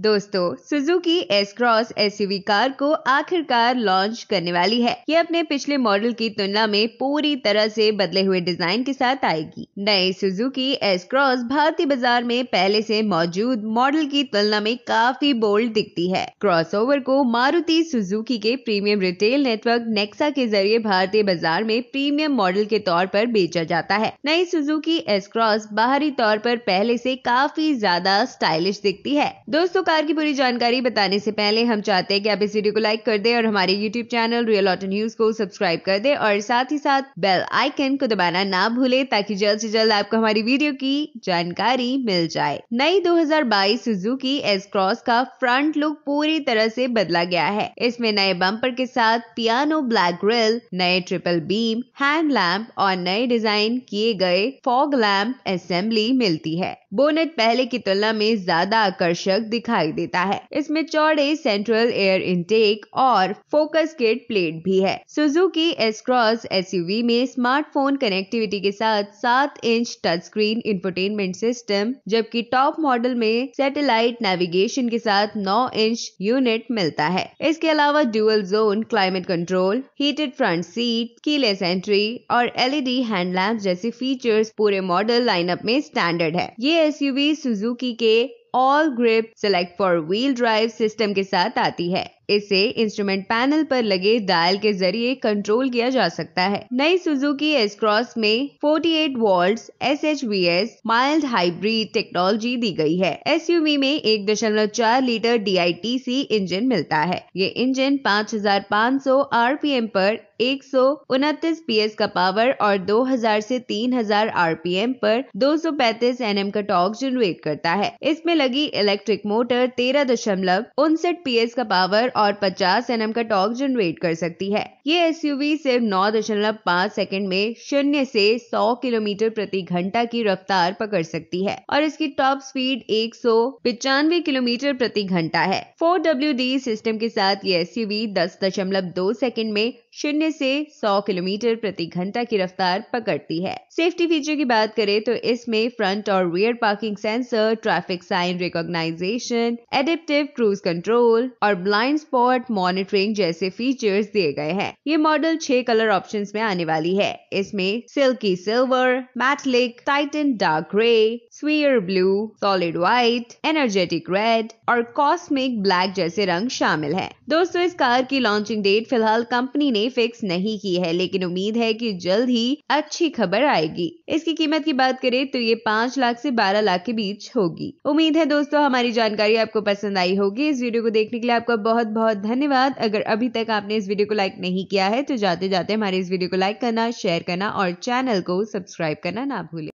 दोस्तों Suzuki S Cross S car को आखिरकार लॉन्च करने वाली है ये अपने पिछले मॉडल की तुलना में पूरी तरह से बदले हुए डिजाइन के साथ आएगी नए सुजुकी एस क्रॉस भारतीय बाजार में पहले से मौजूद मॉडल की तुलना में काफी बोल्ड दिखती है क्रॉसओवर को मारुति सुजुकी के प्रीमियम रिटेल नेटवर्क नेक्सा के जरिए भारतीय बाजार में प्रीमियम मॉडल के तौर पर बेचा जाता है नई सुजुकी एस क्रॉस बाहरी तौर पर पहले से काफी ज्यादा स्टाइलिश दिखती है दोस्तों कार की पूरी जानकारी बताने से पहले हम चाहते हैं कि आप इस वीडियो को लाइक कर दें और हमारे YouTube channel real auto news को सब्सक्राइब कर दें और साथ ही साथ बेल आइकन को दबाना ना भूले ताकि जल्द से जल्द आपको हमारी वीडियो की जानकारी मिल जाए नई 2022 सुजुकी एस क्रॉस का फ्रंट लुक पूरी तरह से बदला गया है इसमें नए बम्पर के साथ पियानो ब्लैक ग्रिल नए ट्रिपल बीम हैंड लैम्प और नए डिजाइन किए गए फॉग लैम्प असेंबली मिलती है बोनेट पहले की तुलना में ज्यादा आकर्षक दिखा दिखाई देता है इसमें चौड़े सेंट्रल एयर इनटेक और फोकस किट प्लेट भी है सुजुकी एस क्रॉस एस में स्मार्टफोन कनेक्टिविटी के साथ सात inch touch screen entertainment system जबकि टॉप मॉडल में सैटेलाइट नेविगेशन के साथ नौ इंच यूनिट मिलता है इसके अलावा dual zone climate control heated front seat keyless entry और एलईडी हैंड लैम्प जैसे फीचर्स पूरे मॉडल लाइनअप में स्टैंडर्ड है ये एसयूवी सुजुकी के all grip select four wheel drive system के साथ आती है इसे इंस्ट्रूमेंट पैनल पर लगे डायल के जरिए कंट्रोल किया जा सकता है नई सुजुकी एस क्रॉस में 48 eight volt S H V S mild hybrid technology दी गई है एस में एक दशमलव चार litre D I T C engine मिलता है ये इंजन 5,500 एम पर एक सौ एस का पावर और 2000 से 3000 एम पर एन एम का टॉक जनरेट करता है इसमें लगी इलेक्ट्रिक मोटर तेरह दशमलव उनसठ एस का पावर और 50 एनएम का टॉर्क जनरेट कर सकती है ये एसयूवी सिर्फ 9.5 सेकेंड में शून्य से 100 किलोमीटर प्रति घंटा की रफ्तार पकड़ सकती है और इसकी टॉप स्पीड एक किलोमीटर प्रति घंटा है फोर डब्ल्यू सिस्टम के साथ ये एस यू दस दशमलव दो सेकेंड में शून्य से 100 किलोमीटर प्रति घंटा की रफ्तार पकड़ती है सेफ्टी फीचर की बात करें तो इसमें फ्रंट और rear parking sensor traffic sign recognition adaptive cruise control और ब्लाइंड स्पॉट मॉनिटरिंग जैसे फीचर्स दिए गए हैं ये मॉडल छह कलर ऑप्शन में आने वाली है इसमें silky silver metallic titan dark grey sphere blue solid white energetic red और कॉस्मिक ब्लैक जैसे रंग शामिल है दोस्तों इस कार की लॉन्चिंग डेट फिलहाल कंपनी ने फिक्स नहीं की है लेकिन उम्मीद है कि जल्द ही अच्छी खबर आएगी इसकी कीमत की बात करें तो ये पाँच लाख से बारह लाख के बीच होगी उम्मीद है दोस्तों हमारी जानकारी आपको पसंद आई होगी इस वीडियो को देखने के लिए आपका बहुत बहुत धन्यवाद अगर अभी तक आपने इस वीडियो को लाइक नहीं किया है तो जाते जाते हमारे इस वीडियो को लाइक करना शेयर करना और चैनल को सब्सक्राइब करना ना भूलें